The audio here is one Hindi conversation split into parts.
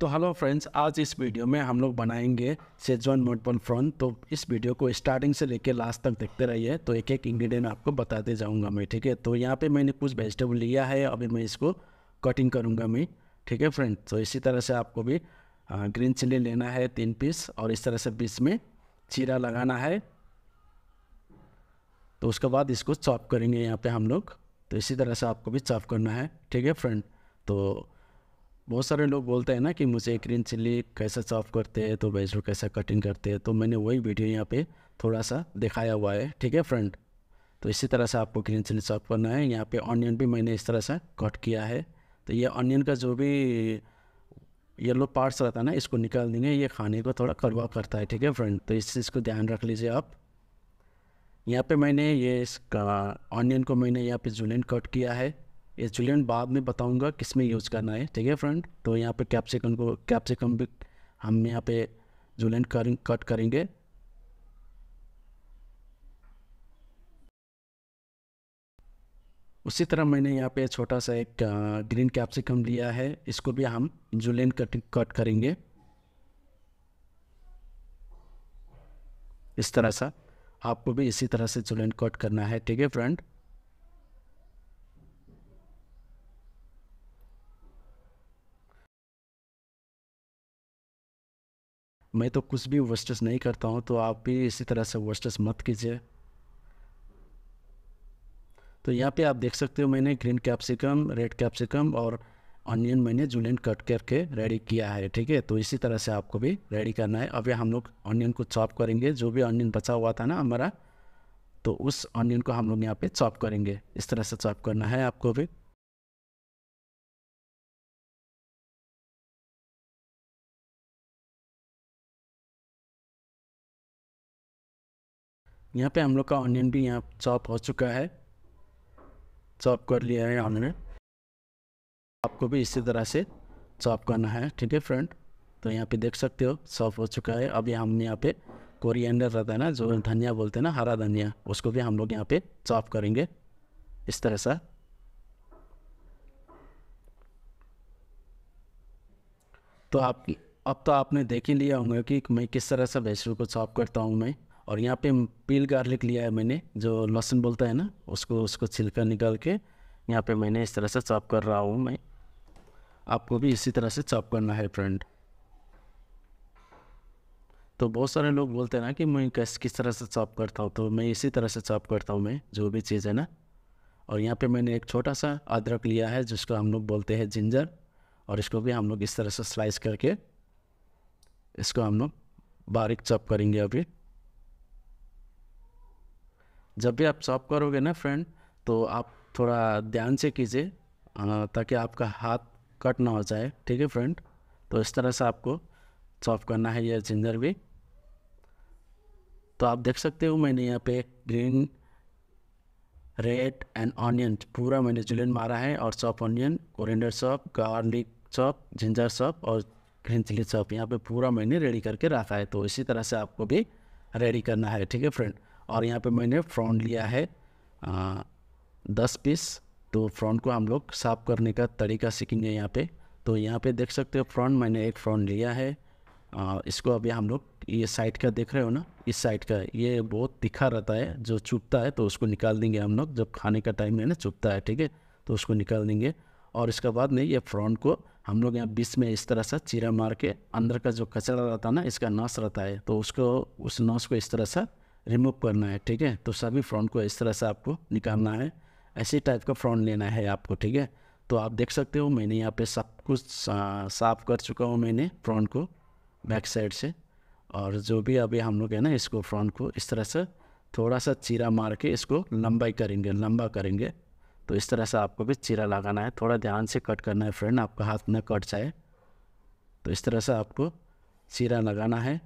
तो हेलो फ्रेंड्स आज इस वीडियो में हम लोग बनाएंगे सेजवान मटन फ्रॉन तो इस वीडियो को स्टार्टिंग से लेकर लास्ट तक देखते रहिए तो एक एक इंग्रेडिएंट आपको बताते जाऊंगा मैं ठीक है तो यहाँ पे मैंने कुछ वेजिटेबल लिया है अभी मैं इसको कटिंग करूँगा मैं ठीक है फ्रेंड तो इसी तरह से आपको भी ग्रीन चिली लेना है तीन पीस और इस तरह से बीच में चीरा लगाना है तो उसके बाद इसको चॉप करेंगे यहाँ पर हम लोग तो इसी तरह से आपको भी चॉप करना है ठीक है फ्रेंड तो बहुत सारे लोग बोलते हैं ना कि मुझे ग्रीन चिल्ली कैसे सर्व करते हैं तो वेज कैसे कटिंग करते हैं तो मैंने वही वीडियो यहाँ पे थोड़ा सा दिखाया हुआ है ठीक है फ्रेंड तो इसी तरह से आपको ग्रीन चिल्ली सर्व करना है यहाँ पे ऑनियन भी मैंने इस तरह से कट किया है तो ये ऑनियन का जो भी येलो पार्ट्स रहता है ना इसको निकाल देंगे ये खाने को थोड़ा कड़वा करता है ठीक है फ्रेंड तो इस चीज़ को ध्यान रख लीजिए आप यहाँ पे मैंने ये इसका ऑनियन को मैंने यहाँ पे जुलेन कट किया है ये चिल्ड्रन बाद में बताऊंगा किस में यूज़ करना है ठीक है फ्रेंड तो यहाँ पे कैप्सिकम को कैप्सिकम भी हम यहाँ पे जुलेंट करें कट करेंगे उसी तरह मैंने यहाँ पे छोटा सा एक ग्रीन कैप्सिकम लिया है इसको भी हम जुलेंट कट कट करेंगे इस तरह सा आपको भी इसी तरह से जुलेंट कट करना है ठीक है फ्रेंड मैं तो कुछ भी वर्स्टस नहीं करता हूँ तो आप भी इसी तरह से वर्स्टस मत कीजिए तो यहाँ पे आप देख सकते हो मैंने ग्रीन कैप्सिकम रेड कैप्सिकम और अनियन मैंने जूलियन कट करके रेडी किया है ठीक है तो इसी तरह से आपको भी रेडी करना है अभी हम लोग ऑनियन को चॉप करेंगे जो भी ऑनियन बचा हुआ था ना हमारा तो उस ऑनियन को हम लोग यहाँ पे चॉप करेंगे इस तरह से चॉप करना है आपको भी यहाँ पे हम लोग का ऑनियन भी यहाँ चॉप हो चुका है चॉप कर लिया है हमने आपको भी इसी तरह से चॉप करना है ठीक है फ्रेंड तो यहाँ पे देख सकते हो सॉफ हो चुका है अभी हम यहाँ पे कोरिएंडर रहता है ना जो धनिया बोलते हैं ना हरा धनिया उसको भी हम लोग यहाँ पे चॉप करेंगे इस तरह से तो आप अब तो आपने देख ही लिया होंगे कि मैं किस तरह से वेजिटेबल को चॉप करता हूँ मैं और यहाँ पे पील गार्लिक लिया है मैंने जो लहसुन बोलता है ना उसको उसको छिलका निकाल के यहाँ पे मैंने इस तरह से चॉप कर रहा हूँ मैं आपको भी इसी तरह से चॉप करना है फ्रेंड तो बहुत सारे लोग बोलते हैं ना कि मैं कैसे किस तरह से चॉप करता हूँ तो मैं इसी तरह से चॉप करता हूँ मैं जो भी चीज़ है ना और यहाँ पे मैंने एक छोटा सा अदरक लिया है जिसको हम लोग बोलते हैं जिंजर और इसको भी हम लोग इस तरह से स्लाइस करके इसको हम लोग बारीक चॉप करेंगे अभी जब भी आप सॉप करोगे ना फ्रेंड तो आप थोड़ा ध्यान से कीजिए ताकि आपका हाथ कट ना हो जाए ठीक है फ्रेंड तो इस तरह से आपको सॉप करना है यह जिंजर भी तो आप देख सकते हो मैंने यहाँ पे ग्रीन रेड एंड ऑनियन पूरा मैंने जुलियन मारा है और chop onion coriander chop garlic chop ginger chop और ग्रीन चिली सॉप यहाँ पे पूरा मैंने रेडी करके रखा है तो इसी तरह से आपको भी रेडी करना है ठीक है फ्रेंड और यहाँ पे मैंने फ्रॉन्ट लिया है आ, दस पीस तो फ्रॉन्ट को हम लोग साफ़ करने का तरीका सीखेंगे यहाँ पे तो यहाँ पे देख सकते हो फ्रॉन्ट मैंने एक फ्रॉन्ट लिया है आ, इसको अभी हम लोग ये साइड का देख रहे हो ना इस साइड का ये बहुत तिखा रहता है जो चुपता है तो उसको निकाल देंगे हम लोग जब खाने का टाइम है ना चुपता है ठीक है तो उसको निकाल देंगे और इसके बाद में ये फ्रॉन्ट को हम लोग यहाँ बीच में इस तरह से चीरा मार के अंदर का जो कचरा रहता है ना इसका नस रहता है तो उसको उस नस को इस तरह से रिमूव करना है ठीक है तो सभी फ्रॉन्ट को इस तरह से आपको निकालना है ऐसे टाइप का फ्रॉन्ट लेना है आपको ठीक है तो आप देख सकते हो मैंने यहाँ पे सब कुछ साफ कर चुका हूँ मैंने फ्रॉन्ट को बैक साइड से और जो भी अभी हम लोग है ना इसको फ्रॉन्ट को इस तरह से थोड़ा सा चीरा मार के इसको लंबाई करेंगे लंबा करेंगे तो इस तरह से आपको भी चीरा लगाना है थोड़ा ध्यान से कट करना है फ्रेंड आपका हाथ न कट जाए तो इस तरह से आपको चीरा लगाना है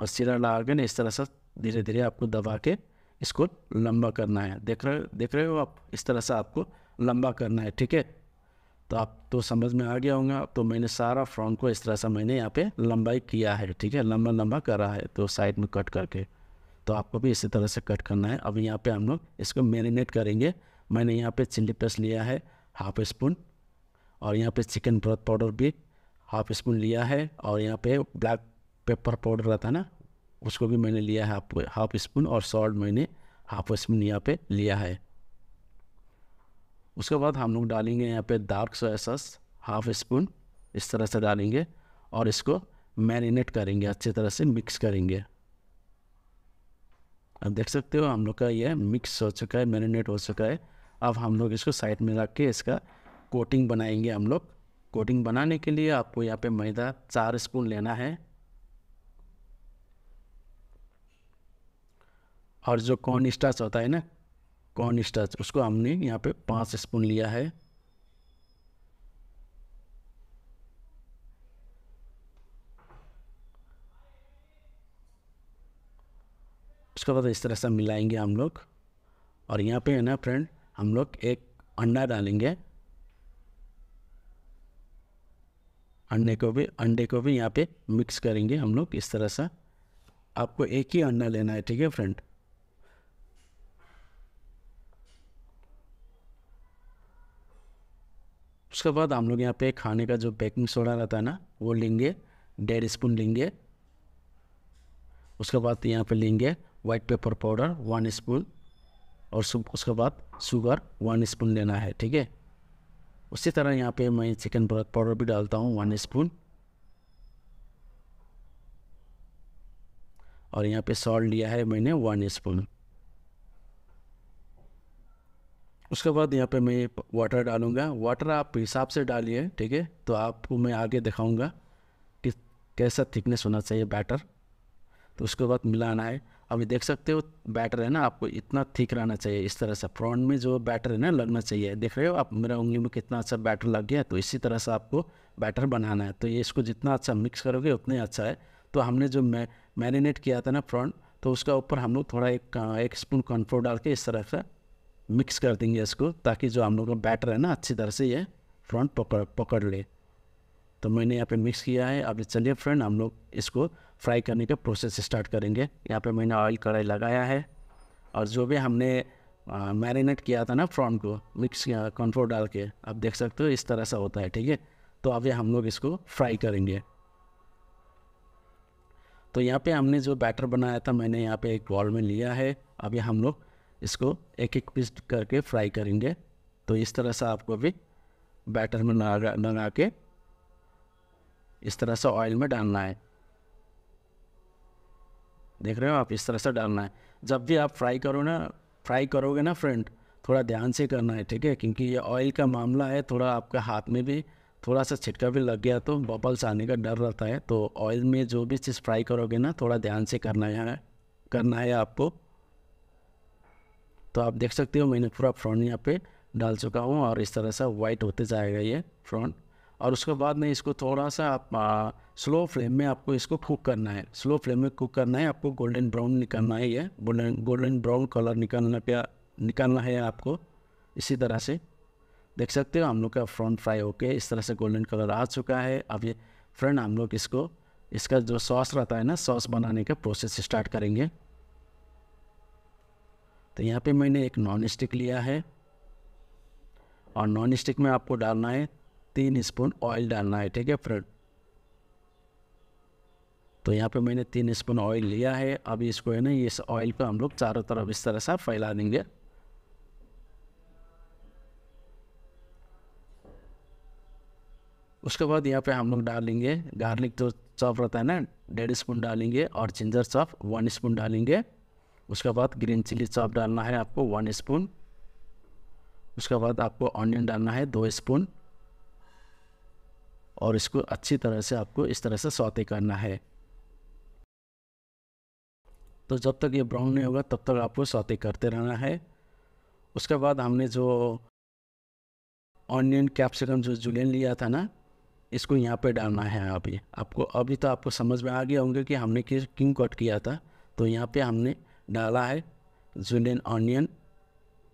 और चीरा लगा के ना इस तरह से धीरे धीरे आपको दबा के इसको लंबा करना है देख रहे देख रहे हो आप इस तरह से आपको लंबा करना है ठीक है तो आप तो समझ में आ गया होगा तो मैंने सारा फ्रंट को इस तरह से मैंने यहाँ पे लंबाई किया है ठीक है लंबा लंबा करा है तो साइड में कट करके तो आपको भी इसी तरह से कट करना है अब यहाँ पे हम लोग इसको मैरिनेट करेंगे मैंने यहाँ पे चिल्ली पेस्ट लिया है हाफ स्पून और यहाँ पे चिकन ब्रथ पाउडर भी हाफ स्पून लिया है और यहाँ पे ब्लैक पेपर पाउडर रहता है ना उसको भी मैंने लिया है हाफ हाफ स्पून और सॉल्ट मैंने हाफ स्पून यहाँ पे लिया है उसके बाद हम लोग डालेंगे यहाँ पे dark soya sauce half spoon इस तरह से डालेंगे और इसको मैरिनेट करेंगे अच्छी तरह से मिक्स करेंगे अब देख सकते हो हम लोग का यह मिक्स हो चुका है मैरिनेट हो चुका है अब हम लोग इसको साइड में रख के इसका कोटिंग बनाएंगे हम लोग कोटिंग बनाने के लिए आपको यहाँ पे मैदा चार स्पून लेना है और जो कॉर्न स्टाच होता है ना कॉर्न स्टाच उसको हमने यहाँ पे पाँच स्पून लिया है उसके बाद इस तरह से मिलाएंगे हम लोग और यहाँ पे है ना फ्रेंड हम लोग एक अंडा डालेंगे अंडे को भी अंडे को भी यहाँ पे मिक्स करेंगे हम लोग इस तरह से आपको एक ही अंडा लेना है ठीक है फ्रेंड उसके बाद हम लोग यहाँ पे खाने का जो बेकिंग सोडा रहता है ना वो लेंगे डेढ़ स्पून लेंगे उसके बाद यहाँ पे लेंगे white pepper powder one spoon और उसके बाद शुगर वन स्पून लेना है ठीक है उसी तरह यहाँ पे मैं चिकन पाउडर भी डालता हूँ वन स्पून और यहाँ पे सॉल्ट लिया है मैंने वन स्पून उसके बाद यहाँ पे मैं वाटर डालूँगा वाटर आप हिसाब से डालिए ठीक है तो आपको मैं आगे दिखाऊँगा कि कैसा थिकनेस होना चाहिए बैटर तो उसके बाद मिलाना है अभी देख सकते हो बैटर है ना आपको इतना थिक रहना चाहिए इस तरह से फ्रंट में जो बैटर है ना लगना चाहिए देख रहे हो आप मेरा उंगली में कितना अच्छा बैटर लग गया तो इसी तरह से आपको बैटर बनाना है तो ये इसको जितना अच्छा मिक्स करोगे उतना ही अच्छा है तो हमने जो मै मैरिनेट किया था ना फ्रंट तो उसका ऊपर हम लोग थोड़ा एक एक स्पून कॉर्नफ्लोर डाल के इस तरह से मिक्स कर देंगे इसको ताकि जो हम लोग का बैटर है ना अच्छी तरह से ये फ्रंट पकड़ पकड़ ले तो मैंने यहाँ पे मिक्स किया है अभी चलिए फ्रेंड हम लोग इसको फ्राई करने का प्रोसेस स्टार्ट करेंगे यहाँ पे मैंने ऑयल कढ़ाई लगाया है और जो भी हमने मैरिनेट किया था ना फ्रॉन को मिक्स कॉन्फोर डाल के आप देख सकते हो इस तरह से होता है ठीक है तो अभी हम लोग इसको फ्राई करेंगे तो यहाँ पे हमने जो बैटर बनाया था मैंने यहाँ पे एक बॉल में लिया है अभी हम लोग इसको एक एक पीस करके फ्राई करेंगे तो इस तरह से आपको भी बैटर में लगा के इस तरह से ऑयल में डालना है देख रहे हो आप इस तरह से डालना है जब भी आप फ्राई करो ना फ्राई करोगे ना फ्रेंड थोड़ा ध्यान से करना है ठीक है क्योंकि ये ऑयल का मामला है थोड़ा आपके हाथ में भी थोड़ा सा छिटका भी लग गया तो बबल्स आने का डर रहता है तो ऑयल में जो भी चीज़ फ्राई करोगे ना थोड़ा ध्यान से करना है करना है आपको तो आप देख सकते हो मैंने पूरा फ्रॉन्ट यहाँ पे डाल चुका हूँ और इस तरह से वाइट होते जाएगा ये फ्रॉन्ट और उसके बाद में इसको थोड़ा सा आप आ, स्लो फ्लेम में आपको इसको कुक करना है स्लो फ्लेम में कुक करना है आपको गोल्डन ब्राउन निकालना है ये गोल्डन गोल्डन ब्राउन कलर निकालना पे निकालना है आपको इसी तरह से देख सकते हो हम लोग का फ्रंट फ्राई होके इस तरह से गोल्डन कलर आ चुका है अब ये फ्रेंड हम लोग इसको इसका जो सॉस रहता है ना सॉस बनाने का प्रोसेस स्टार्ट करेंगे तो यहाँ पे मैंने एक नॉन स्टिक लिया है और नॉन स्टिक में आपको डालना है तीन स्पून ऑयल डालना है ठीक है फ्रेंड तो यहाँ पे मैंने तीन स्पून ऑयल लिया है अब इसको है ना इस ऑयल को हम लोग चारों तरफ इस तरह से फैला देंगे उसके बाद यहाँ पे हम लोग डालेंगे गार्लिक जो चॉप रहता है ना डेढ़ स्पून डालेंगे और जिंजर चॉप वन स्पून डालेंगे उसके बाद ग्रीन चिली चॉप डालना है आपको वन स्पून उसके बाद आपको ऑनियन डालना है दो स्पून और इसको अच्छी तरह से आपको इस तरह से सौते करना है तो जब तक ये ब्राउन नहीं होगा तब तक आपको सौते करते रहना है उसके बाद हमने जो ऑनियन कैप्सिकम जो जुलियन लिया था ना इसको यहाँ पे डालना है अभी आपको अभी तो आपको समझ में आ गया होंगे कि हमने किस किंग कट किया था तो यहाँ पे हमने डाला है जुलियन ऑनियन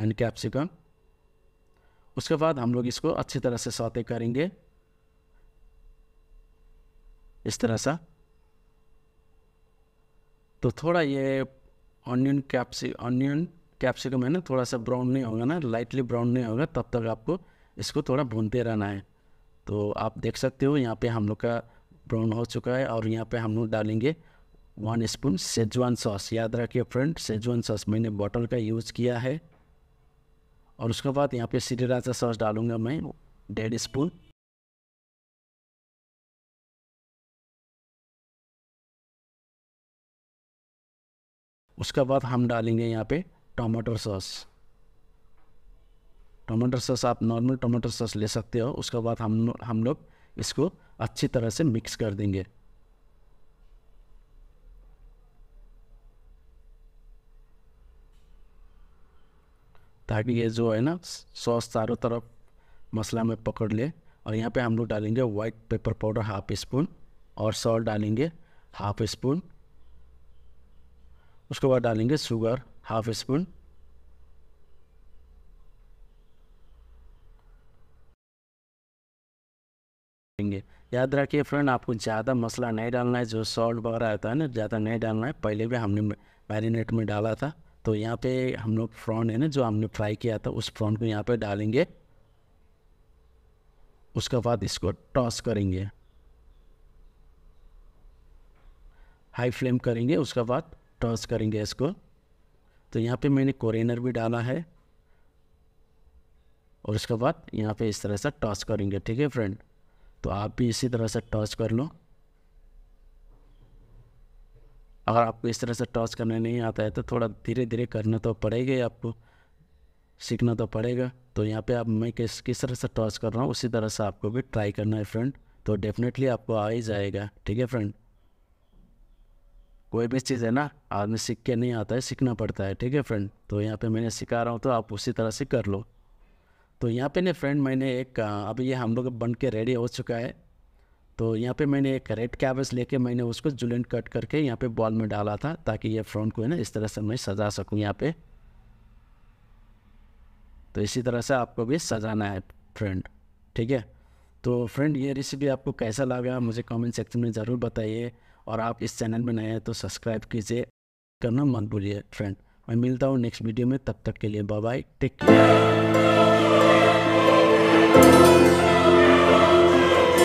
एंड कैप्सिकम उसके बाद हम लोग इसको अच्छी तरह से सौते करेंगे इस तरह सा तो थोड़ा ये ऑनियन कैप्सी ऑनियन कैप्सिकम है ना थोड़ा सा ब्राउन नहीं होगा ना लाइटली ब्राउन नहीं होगा तब तक आपको इसको थोड़ा भूनते रहना है तो आप देख सकते हो यहाँ पे हम लोग का ब्राउन हो चुका है और यहाँ पे हम लोग डालेंगे वन स्पून सेजवान सॉस याद रखिए फ्रेंड सेजवान सॉस मैंने बॉटल का यूज़ किया है और उसके बाद यहाँ पे श्रीराजा सॉस डालूँगा मैं डेढ़ स्पून उसके बाद हम डालेंगे यहाँ पे टमाटर सॉस टमाटर सॉस आप नॉर्मल टमाटर सॉस ले सकते हो उसके बाद हम हम लोग इसको अच्छी तरह से मिक्स कर देंगे ताकि हम्म। ये जो है ना सॉस चारों तरफ मसला में पकड़ ले और यहाँ पे हम लोग डालेंगे white pepper powder half spoon और सॉल्ट डालेंगे हाफ स्पून उसके बाद डालेंगे शुगर हाफ स्पून याद रखिए फ्रेंड आपको ज़्यादा मसाला नहीं डालना है जो सॉल्ट वगैरह होता है ना ज़्यादा नहीं डालना है पहले भी हमने मैरिनेट में डाला था तो यहाँ पे हम लोग फ्रॉन्ट है ना जो हमने ट्राई फ्राई किया था उस फ्रॉन्ट को यहाँ पे डालेंगे उसके बाद इसको टॉस करेंगे हाई फ्लेम करेंगे उसके बाद टॉस करेंगे इसको तो यहाँ पे मैंने कोरिनर भी डाला है और उसके बाद यहाँ पे इस तरह से टॉस करेंगे ठीक है फ्रेंड तो आप भी इसी तरह से टॉस कर लो अगर आपको इस तरह से टॉस करना नहीं आता है तो थोड़ा धीरे धीरे करना तो पड़ेगा ही आपको सीखना तो पड़ेगा तो यहाँ पे आप मैं किस किस तरह से टॉस कर रहा हूँ उसी तरह से आपको भी ट्राई करना है फ्रेंड तो डेफिनेटली आपको आ ही जाएगा ठीक है फ्रेंड कोई भी चीज़ है ना आदमी सीख के नहीं आता है सीखना पड़ता है ठीक है फ्रेंड तो यहाँ पे मैंने सिखा रहा हूँ तो आप उसी तरह से कर लो तो यहाँ पे ना फ्रेंड मैंने एक अभी ये हम लोग बन के रेडी हो चुका है तो यहाँ पे मैंने एक रेड कैबस लेके मैंने उसको जुलेंट कट करके यहाँ पे बॉल में डाला था ताकि ये फ्रंट को है ना इस तरह से मैं सजा सकूँ यहाँ पे तो इसी तरह से आपको भी सजाना है फ्रेंड ठीक है तो फ्रेंड ये रेसिपी आपको कैसा लगा मुझे कमेंट सेक्शन में ज़रूर बताइए और आप इस चैनल में नए हैं तो सब्सक्राइब कीजिए करना मत भूलिए फ्रेंड मैं मिलता हूँ नेक्स्ट वीडियो में तब तक के लिए बाय बाय टेक केयर